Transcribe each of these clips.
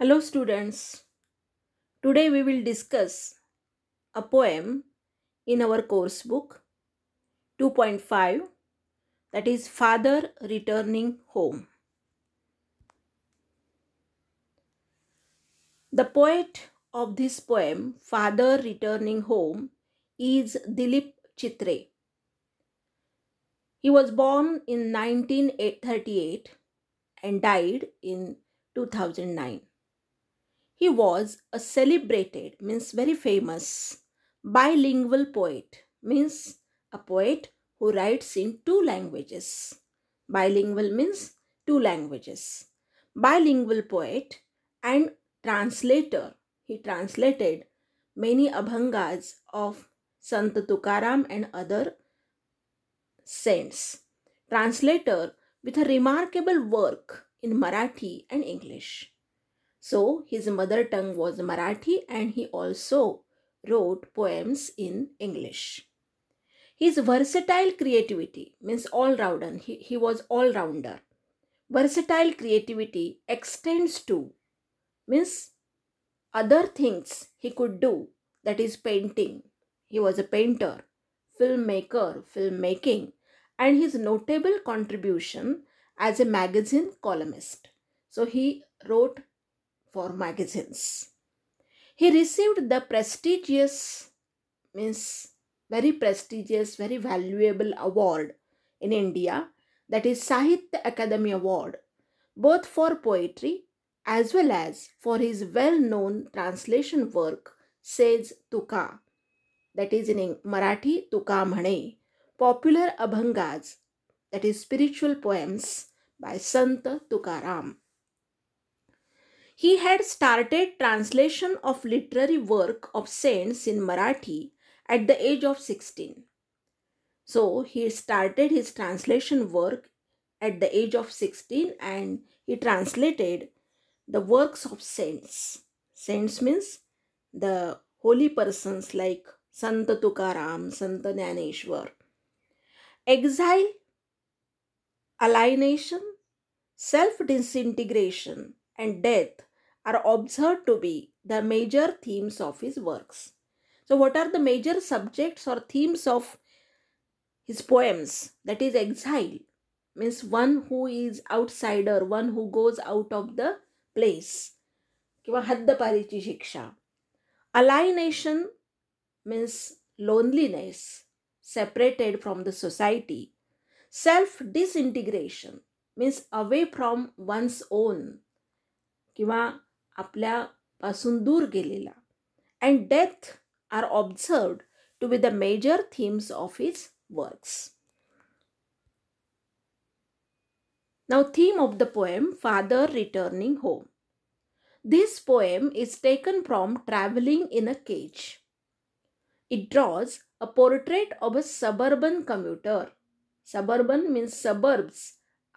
Hello students. Today we will discuss a poem in our course book 2.5 that is Father Returning Home. The poet of this poem Father Returning Home is Dilip Chitre. He was born in 1938 and died in 2009. He was a celebrated, means very famous, bilingual poet, means a poet who writes in two languages. Bilingual means two languages. Bilingual poet and translator. He translated many abhangas of Sant Tukaram and other saints. Translator with a remarkable work in Marathi and English. So his mother tongue was Marathi and he also wrote poems in English. His versatile creativity means all-rounder. He, he was all-rounder. Versatile creativity extends to means other things he could do that is painting. He was a painter, filmmaker, filmmaking and his notable contribution as a magazine columnist. So he wrote for magazines. He received the prestigious, means very prestigious, very valuable award in India that is Sahitya Academy Award, both for poetry as well as for his well known translation work, Says Tuka, that is in Marathi Tuka Mhane, popular Abhangas, that is spiritual poems by Sant Tukaram. He had started translation of literary work of saints in Marathi at the age of 16. So he started his translation work at the age of 16 and he translated the works of saints. Saints means the holy persons like Sant Tukaram, Sant Nyaneshwar. Exile, alienation, self disintegration, and death are observed to be the major themes of his works. So, what are the major subjects or themes of his poems? That is, exile means one who is outsider, one who goes out of the place. किंवा हद्दपारीची शिक्षा alienation means loneliness separated from the society self disintegration means away from one's own किंवा आपल्यापासून दूर गेलेला and death are observed to be the major themes of his works Now, theme of the poem Father Returning Home. This poem is taken from Traveling in a Cage. It draws a portrait of a suburban commuter. Suburban means suburbs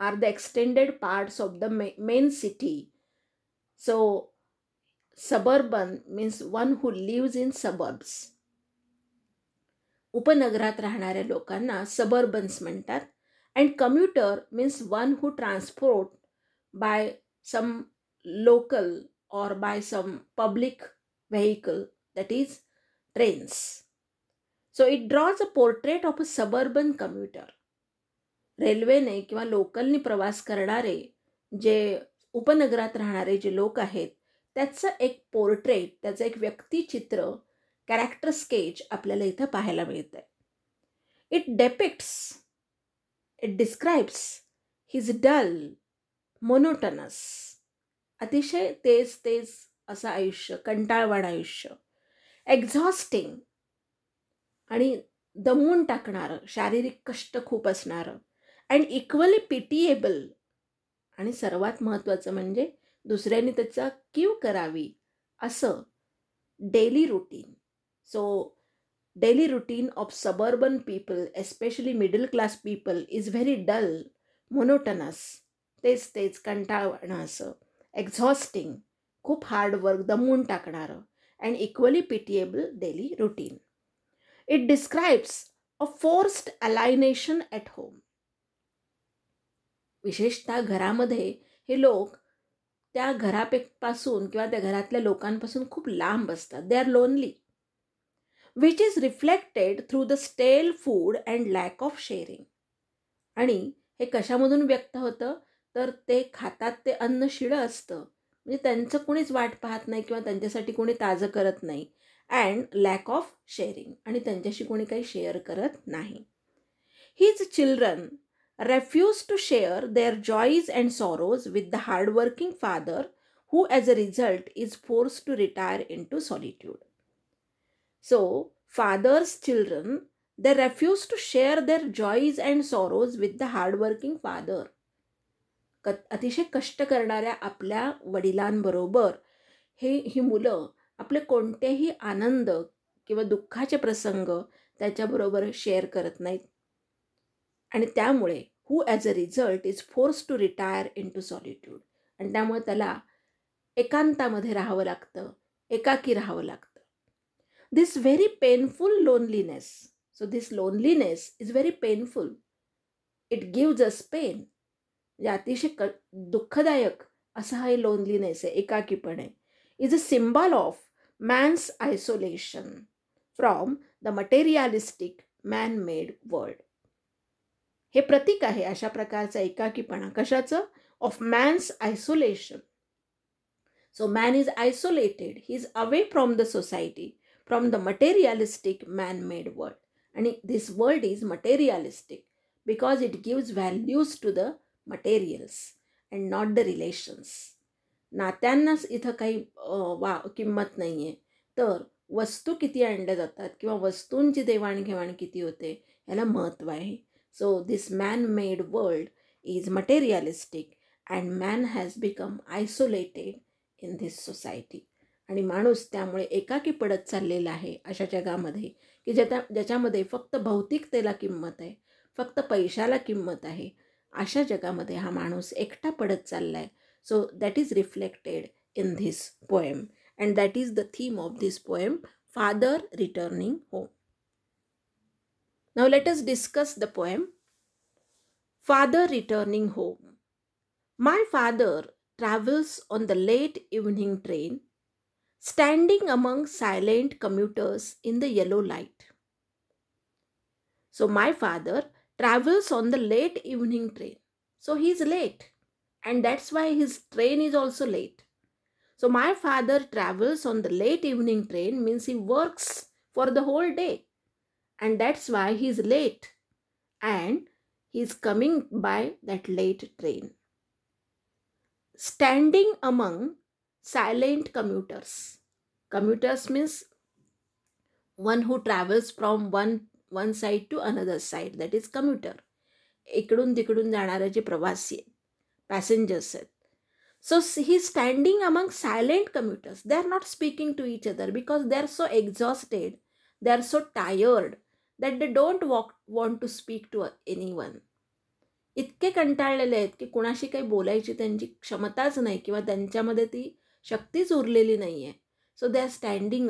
are the extended parts of the main city. So, suburban means one who lives in suburbs उपनगरात राहणाऱ्या लोकांना suburbans म्हणतात and commuter means one who transport by some local or by some public vehicle that is trains so it draws a portrait of a suburban commuter रेल्वेने किंवा लोकलनी प्रवास करणारे जे उपनगरात राहणारे जे लोक आहेत त्याचं एक पोर्ट्रेट त्याचं एक व्यक्तिचित्र कॅरेक्टर स्केच आपल्याला इथं पाहायला मिळतं आहे it depicts it describes his dull monotonous अतिशय तेज तेज असं आयुष्य कंटाळवाण आयुष्य एक्झॉस्टिंग आणि दमवून टाकणारं शारीरिक कष्ट खूप असणारं अँड इक्वली पिटीएबल आणि सर्वात महत्त्वाचं म्हणजे दुसऱ्यांनी त्याचा क्यू करावी असं daily routine so daily routine of suburban people especially middle class people is very dull monotonous तेच तेच कंटाळवणं असं एक्झॉस्टिंग खूप हार्डवर्क दमवून टाकणारं and equally pitiable daily routine it describes a forced alienation at home विशेषतः घरामध्ये हे लोक त्या घरापेपासून किंवा त्या घरातल्या लोकांपासून खूप लांब असतात they are lonely which is reflected through the stale food and lack of sharing आणि हे कशामधून व्यक्त होतं तर ते खातात ते अन्न शिळं असतं म्हणजे त्यांचं कोणीच वाट पाहत नाही किंवा त्यांच्यासाठी कोणी ताजं करत नाही अँड लॅक ऑफ शेअरिंग आणि त्यांच्याशी कोणी काही शेअर करत नाही हीच children refused to share their joys and sorrows with the hard-working father, who as a result is forced to retire into solitude. So, father's children, they refuse to share their joys and sorrows with the hard-working father. अतिशय कष्ट करणाऱ्या आपल्या वडिलांबरोबर हे ही मुलं आपले कोणतेही आनंद किंवा दुःखाचे प्रसंग त्याच्याबरोबर शेअर करत नाहीत आणि त्यामुळे who as a result is force to retire in to solitude आणि त्यामुळे त्याला एकांतामध्ये राहावं लागतं एकाकी राहावं लागतं this very painful loneliness so this loneliness is very painful it gives us pain म्हणजे अतिशय क दुःखदायक असा हा लोनलीनेस आहे एकाकीपणे is a symbol of man's isolation from the materialistic man made world हे प्रतीक आहे अशा प्रकारचा एकाकीपणा कशाचं of man's isolation so man is isolated he is away from the society from the materialistic man made world आणि this world is materialistic because it gives values to the materials and not the relations नात्यांनाच इथं काही वा किंमत नाही आहे तर वस्तू किती आणल्या जातात किंवा वस्तूंची देवाणघेवाण किती होते याला महत्त्व आहे So, this man made world is materialistic and man has become isolated in this society. आणि माणूस त्यामुळे एकाकी पडत चाललेला आहे अशा जगामध्ये की ज्या ज्याच्यामध्ये फक्त भौतिकतेला किंमत आहे फक्त पैशाला किंमत आहे अशा जगामध्ये हा माणूस एकटा पडत चालला आहे so that is reflected in this poem and that is the theme of this poem father returning home Now let us discuss the poem Father Returning Home. My father travels on the late evening train, standing among silent commuters in the yellow light. So my father travels on the late evening train. So he's late and that's why his train is also late. So my father travels on the late evening train means he works for the whole day and that's why he's late and he's coming by that late train. Standing among silent commuters. Commuters means one who travels from one one side to another side that is commuter. इकडून तिकडून जाणारे जे प्रवासी आहेत passengers आहेत so he standing among silent commuters they are not speaking to each other because they are so exhausted they are so tired that they don't want to speak to anyone इतके कंटाळलेले आहेत की कुणाशी काही बोलायची त्यांची क्षमताच नाही किंवा त्यांच्यामध्ये ती शक्तीच उरलेली नाही आहे so they are standing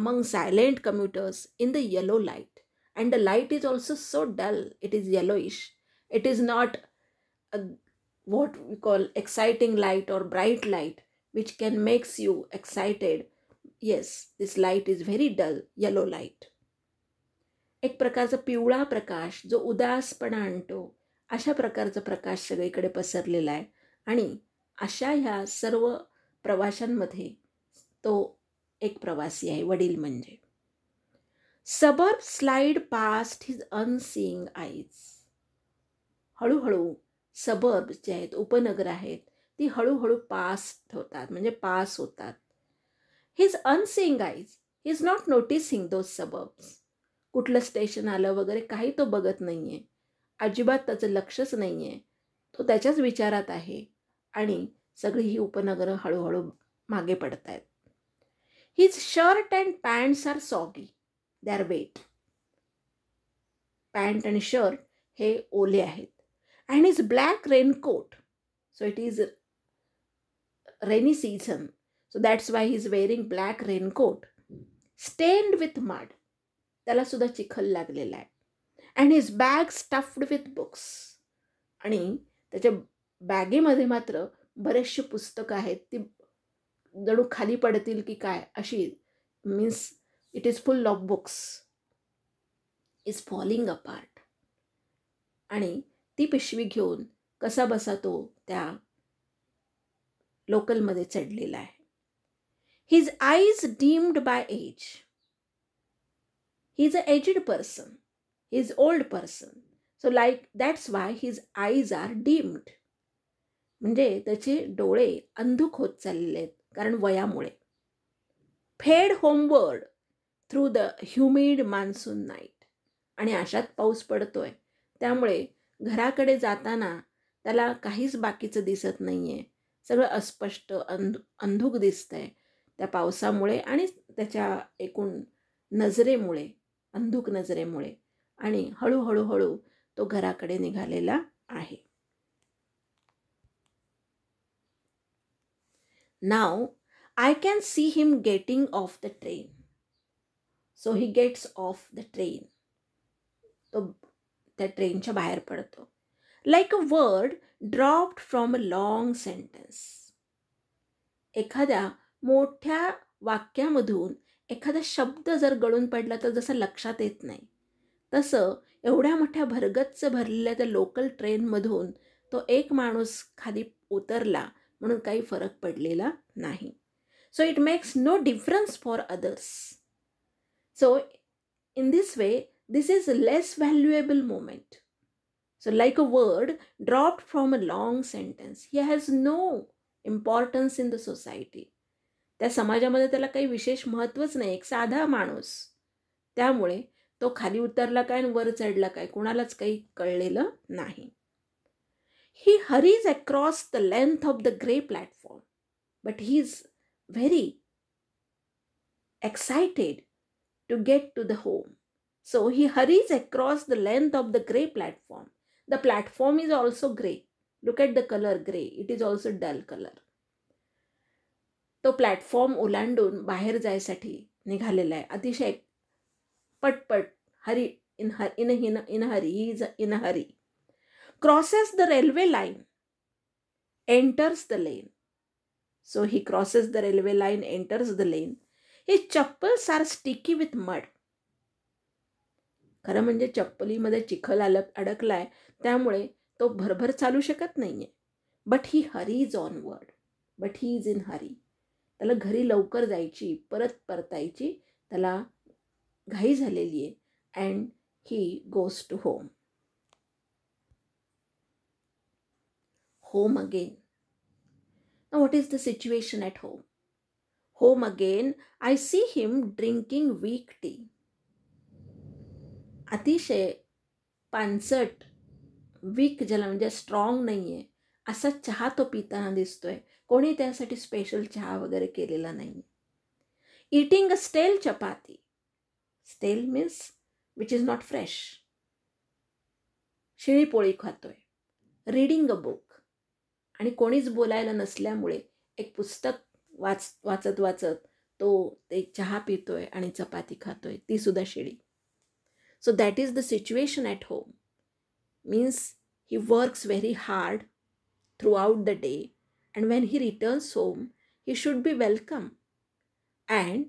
among silent commuters in the yellow light. And the light is also so dull, it is yellowish. It is not what we call exciting light or bright light, which can makes you excited. Yes, this light is very dull, yellow light. एक प्रकारचा पिवळा प्रकाश जो उदासपणा आणतो अशा प्रकारचा प्रकाश सगळीकडे पसरलेला आहे आणि अशा ह्या सर्व प्रवाशांमध्ये तो एक प्रवासी आहे वडील म्हणजे suburb slide past his unseeing eyes हळूहळू सबर्ब जे आहेत उपनगर आहेत ती हळूहळू पास्ट होतात म्हणजे पास होतात his unseeing eyes he is not noticing those suburbs कुठलं स्टेशन आलं वगैरे काही तो बघत नाही आहे अजिबात त्याचं लक्षच नाही आहे तो त्याच्याच विचारात आहे आणि सगळी ही उपनगरं हळूहळू मागे पडत आहेत his shirt and pants are soggy they are wet pant आणि शर्ट हे ओले आहेत and is black raincoat so it is rainy season so that's why he is wearing black raincoat stained with mud त्यालासुद्धा चिखल लागलेला आहे and his bag stuffed with books आणि त्याच्या बॅगेमध्ये मात्र बरेचशी पुस्तकं आहेत ती जणू खाली पडतील की काय अशी means it is full of books is falling apart आणि ती पिशवी घेऊन कसा बसा तो त्या लोकलमध्ये चढलेला आहे his eyes dimmed by age a an aged person is old person so like that's why his eyes are dimmed म्हणजे त्याचे डोळे अंधुक होत चाललेले आहेत कारण वयामुळे fade homeward through the humid monsoon night आणि अशात पाऊस पडतोय त्यामुळे घराकडे जाताना त्याला काहीच बाकीचं दिसत नाही आहे सगळं अस्पष्ट अंध अंधुक दिसतंय त्या पावसामुळे आणि त्याच्या एकूण नजरेमुळे अंधुक नजरेमुळे आणि हळू तो घराकडे निघालेला आहे now I can see him getting off the train so he gets off the train तो त्या ट्रेनच्या बाहेर पडतो like a word dropped from a long sentence एखाद्या मोठ्या वाक्यामधून एखादा शब्द जर गळून पडला तर जसं लक्षात येत नाही तसं एवढ्या मोठ्या भरगच्च भरलेल्या त्या लोकल ट्रेनमधून तो एक माणूस खाली उतरला म्हणून काही फरक पडलेला नाही so it makes no difference for others so in this way this is less valuable moment so like a word dropped from a long sentence he has no importance in the society त्या समाजामध्ये त्याला काही विशेष महत्त्वच नाही एक साधा माणूस त्यामुळे तो खाली उतरला काय आणि वर चढला काय कोणालाच काही कळलेलं नाही he hurries across the length of the grey platform but he is very excited to get to the home so he hurries across the length of the grey platform the platform is also grey look at the colour grey it is also dull colour तो platform ओलांडून बाहेर जायसाठी निघालेला आहे अतिशय पटपट hurry in her in हिन in hurry is in hurry crosses the railway line enters the lane so he crosses the railway line enters the lane he chappals are sticky with mud खरं म्हणजे चप्पलीमध्ये चिखल आल अडकलाय त्यामुळे तो भरभर चालू शकत नाही आहे but he hurry is onward but he is in hurry त्याला घरी लवकर जायची परत परतायची त्याला घाई झालेली आहे and he goes to home home again what is the situation at home home again I see him drinking weak tea अतिशय पानसट वीक ज्याला म्हणजे स्ट्रॉंग नाही आहे असा चहा तो पिताना दिसतोय कोणी त्यासाठी स्पेशल चहा वगैरे केलेला नाही eating a stale chapati stale means which is not fresh शिळी पोळी खातोय रीडिंग अ बुक आणि कोणीच बोलायला नसल्यामुळे एक पुस्तक वाच वाचत वाचत तो ते चहा पितोय आणि चपाती खातोय तीसुद्धा शिळी so that is the situation at home means he works very hard throughout the day and when he returns home, he should be welcome and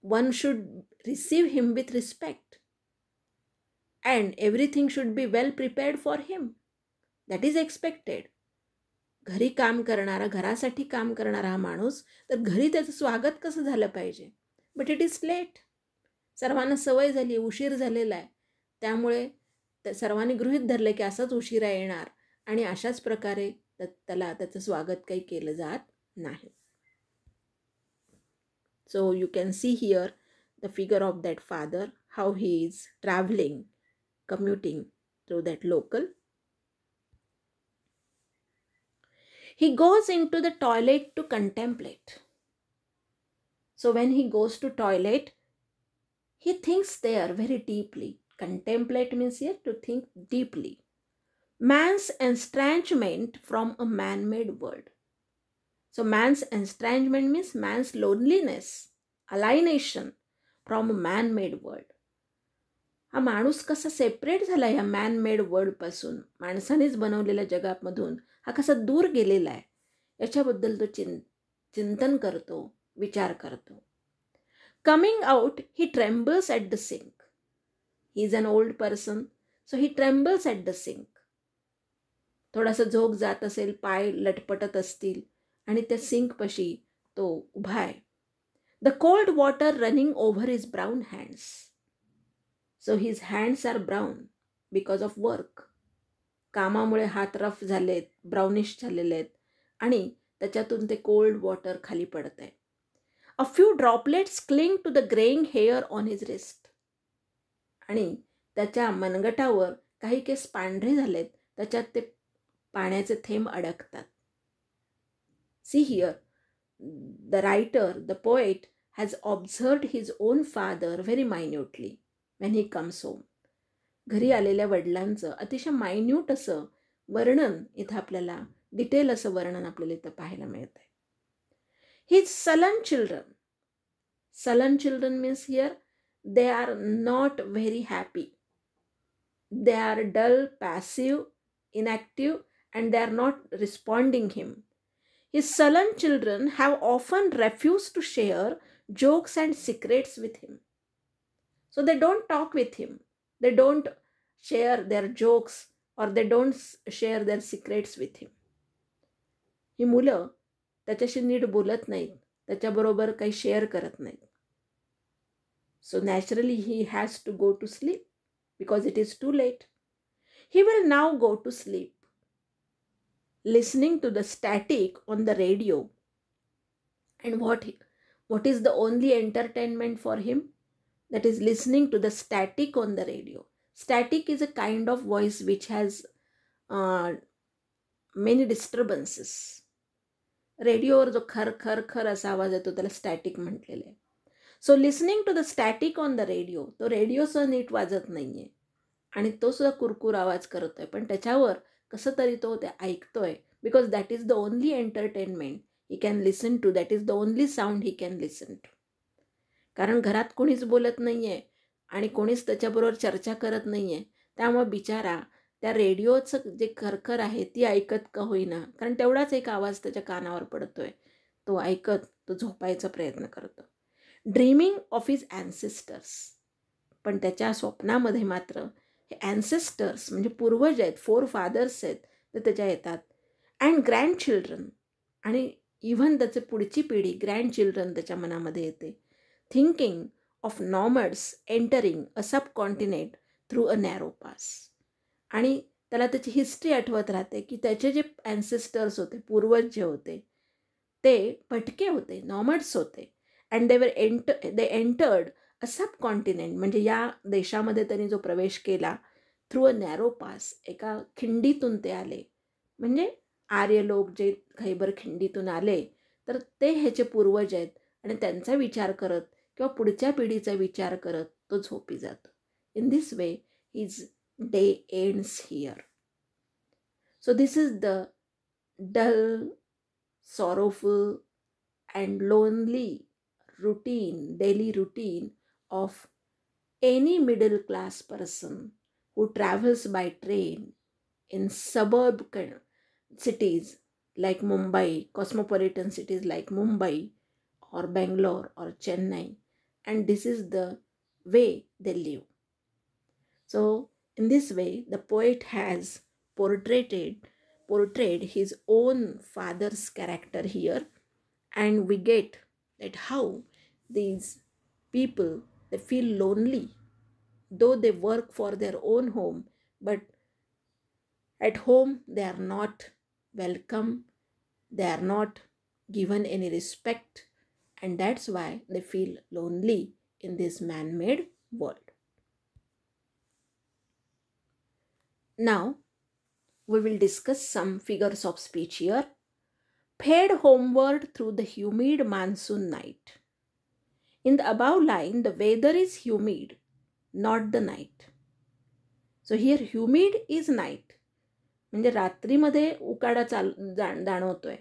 one should receive him with respect and everything should be well prepared for him. That is expected. घरी काम karnara gharasathi काम karnara हा माणूस तर घरी त्याचं स्वागत कसं झालं पाहिजे But it is late. सर्वांना सवय झाली उशीर झालेला आहे त्यामुळे सर्वांनी गृहित धरलं की असाच उशिरा yenar ani अशाच prakare तर त्याला त्याचं स्वागत काही केलं जात नाही so you can see here the figure of that father how he he goes into the toilet to contemplate so when he goes to toilet he thinks there very deeply contemplate means here to think deeply man's estrangement from a man made world. So, man's estrangement means man's loneliness, alienation from man made world हा माणूस कसा separate झाला ह्या man made वर्ल्डपासून माणसानेच बनवलेल्या जगामधून हा कसा दूर गेलेला आहे याच्याबद्दल तो चिं चिंतन करतो विचार करतो coming out he trembles at the sink he is an old person so he trembles at the sink थोडासा झोक जात असेल पाय लटपटत असतील आणि त्या सिंकपाशी तो उभा आहे the cold water running over is brown hands so his hands are brown because of work कामामुळे हात रफ झालेत ब्राउनिश झालेले आहेत आणि त्याच्यातून ते कोल्ड वॉटर खाली पडत आहे a few droplets cling to the greying hair on his wrist आणि त्याच्या मनगटावर काही केस पांढरे झालेत त्याच्यात ते पाण्याचे थेंब अडकतात see here the writer the poet has observed his own father very minutely when he comes home घरी आलेल्या वडिलांचं अतिशय मायन्यूट असं वर्णन इथं आपल्याला डिटेल असं वर्णन आपल्याला इथं पाहायला मिळत आहे his sullen children sullen children means here they are not very happy they are dull passive inactive and they are not responding him. His sullen children have often refused to share jokes and secrets with him. So they don't talk with him. They don't share their jokes or they don't share their secrets with him. ही मुलं त्याच्याशी नीट बोलत नाहीत त्याच्याबरोबर काही share करत नाहीत so naturally he has to go to sleep because it is too late he will now go to sleep listening to the static on the radio. And what, what is the only entertainment for him? That is listening to the static on the radio. Static is a kind of voice which has uh, many disturbances. रेडिओवर जो खर खर खर असा आवाज येतो त्याला static म्हटलेलं So listening to the static on the radio, radio तो रेडिओसुद्धा नीट वाजत नाही आहे आणि तो सुद्धा कुरकुर आवाज करतो आहे पण त्याच्यावर कसं तरी तो ते ऐकतोय because that is the only entertainment he can listen to that is the only sound he can listen to कारण घरात कोणीच बोलत नाही आहे आणि कोणीच त्याच्याबरोबर चर्चा करत नाही आहे बिचारा त्या रेडिओचं जे खरखर आहे ती ऐकत का होईना कारण तेवढाच एक आवाज त्याच्या कानावर पडतो आहे तो ऐकत तो झोपायचा प्रयत्न करतो ड्रीमिंग ऑफ हिज ॲन्सिस्टर्स पण त्याच्या स्वप्नामध्ये मात्र हे ॲन्सेस्टर्स म्हणजे पूर्वज आहेत फोर फादर्स आहेत ते त्याच्या येतात अँड ग्रँड चिल्ड्रन आणि इव्हन त्याचे पुढची पिढी ग्रँड चिल्ड्रन त्याच्या मनामध्ये येते thinking of nomads entering a sub continent through a narrow pass आणि त्याला त्याची हिस्ट्री आठवत राहते की त्याचे जे ॲन्सेस्टर्स होते पूर्वज जे होते ते भटके होते नॉमड्स होते अँड दे वर एंट दे एंटर्ड सब कॉन्टिनेंट म्हणजे या देशामध्ये त्यांनी जो प्रवेश केला थ्रू अ नॅरो पास एका खिंडीतून ते आले म्हणजे आर्य लोक जे खैबर खिंडीतून आले तर ते ह्याचे पूर्वज आहेत आणि त्यांचा विचार करत किंवा पुढच्या पिढीचा विचार करत तो झोपी जातो in this way his day ends here so this is the dull sorrowful and lonely routine daily routine of any middle class person who travels by train in suburb cities like Mumbai, cosmopolitan cities like Mumbai or Bangalore or Chennai, and this is the way they live. So, in this way, the poet has portrayed portrayed his own father's character here, and we get that how these people they feel lonely, though they work for their own home, but at home they are not welcome, they are not given any respect, and that's why they feel lonely in this man made world. Now, we will discuss some figures of speech here. Paid homeward through the humid monsoon night. In the above line, the weather is humid, not the night so here humid is night म्हणजे रात्रीमध्ये उकाडा चाल जाण जाणवतो आहे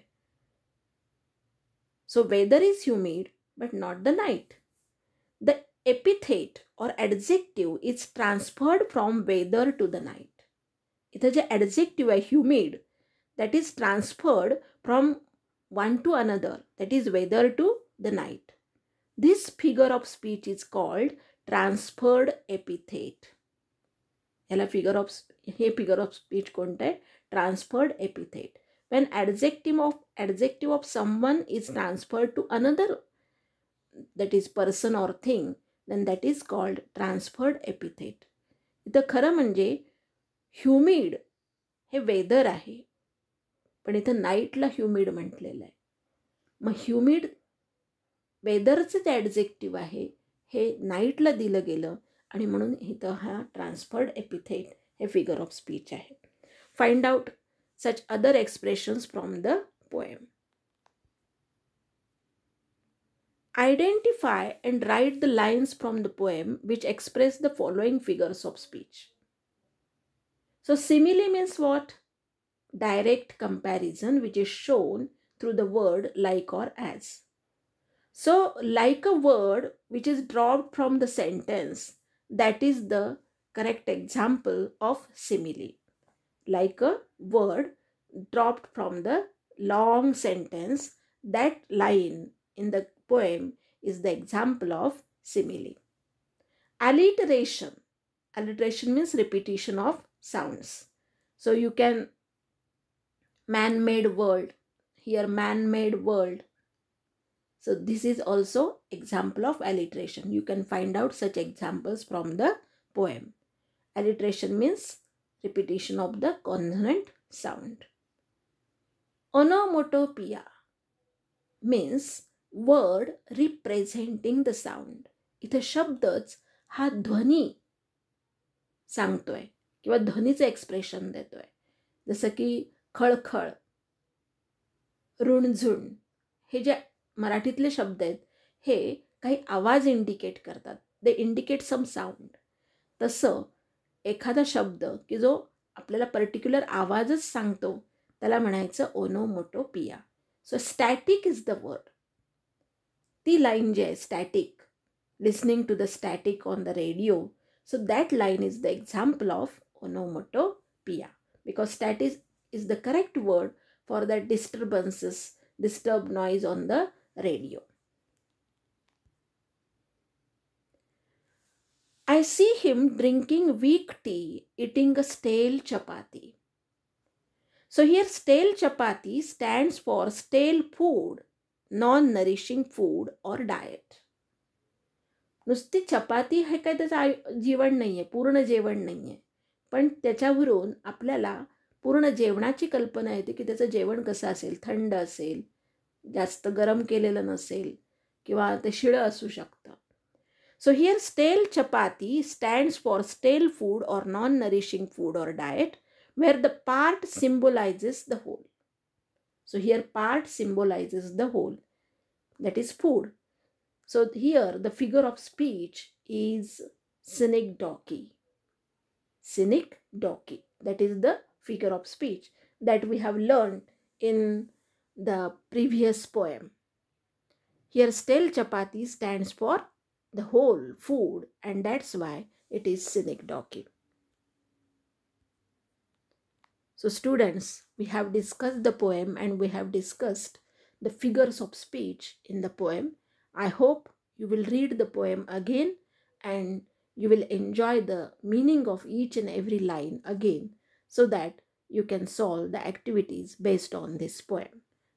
so weather is humid but not the night the epithet or adjective is transferred from weather to the night इथं जे adjective आहे humid that is transferred from one to another that is weather to the night this figure of speech is called transferred epithet ela figure of he figure of speech konte transferred epithet when adjective of adjective of someone is transferred to another that is person or thing then that is called transferred epithet the khara manje humid he weather ahe pan ithe night la humid mantlele ma humid ते adjective आहे हे नाईटला दिलं गेलं आणि म्हणून इथं हा ट्रान्सफर्ड एपिथेट हे फिगर ऑफ स्पीच आहे find out such other expressions from the poem identify and write the lines from the poem which express the following figures of speech so simile means what direct comparison which is shown through the word like or as So, like a word which is dropped from the sentence, that is the correct example of simile. Like a word dropped from the long sentence, that line in the poem is the example of simile. Alliteration. Alliteration means repetition of sounds. So you can man-made world. Here man-made world. So this is also example of alliteration. You can find out such examples from the poem. Alliteration means repetition of the consonant sound. Onomatopoeia means word word representing the sound इथं शब्दच हा ध्वनी सांगतोय किंवा ध्वनीचं expression देतोय जसं की खळखळ रुणझुण हे जे मराठीतले शब्द आहेत हे काही आवाज इंडिकेट करतात दे इंडिकेट सम साऊंड तसं एखादा शब्द की जो आपल्याला पर्टिक्युलर आवाजच सांगतो त्याला म्हणायचं onomatopoeia so static is the word ती लाईन जी आहे static listening to the static on the radio so that line is the example of onomatopoeia because static is the correct word for that disturbances disturb noise on the radio I see him drinking weak tea eating the stale chapati so here stale chapati stands for stale food non nourishing food और diet नुसती चपाती हे काय त्याचं I जीवन नाही आहे पूर्ण जेवण नाही आहे पण त्याच्यावरून आपल्याला पूर्ण जेवणाची कल्पना येते की त्याचं जेवण कसं असेल थंड असेल जास्त गरम केलेलं नसेल किंवा ते शिळं असू शकतं so here stale chapati stands for stale food or non nourishing food or diet where the part symbolizes the whole. So here part symbolizes the whole, that is food. So here the figure of speech is cynic doki. Cynic doki, that is the figure of speech that we have learned in the previous poem. Here stale chapati stands for the whole food and that's why it is cynic Doki. So students, we have discussed the poem and we have discussed the figures of speech in the poem. I hope you will read the poem again and you will enjoy the meaning of each and every line again so that you can solve the activities based on this poem.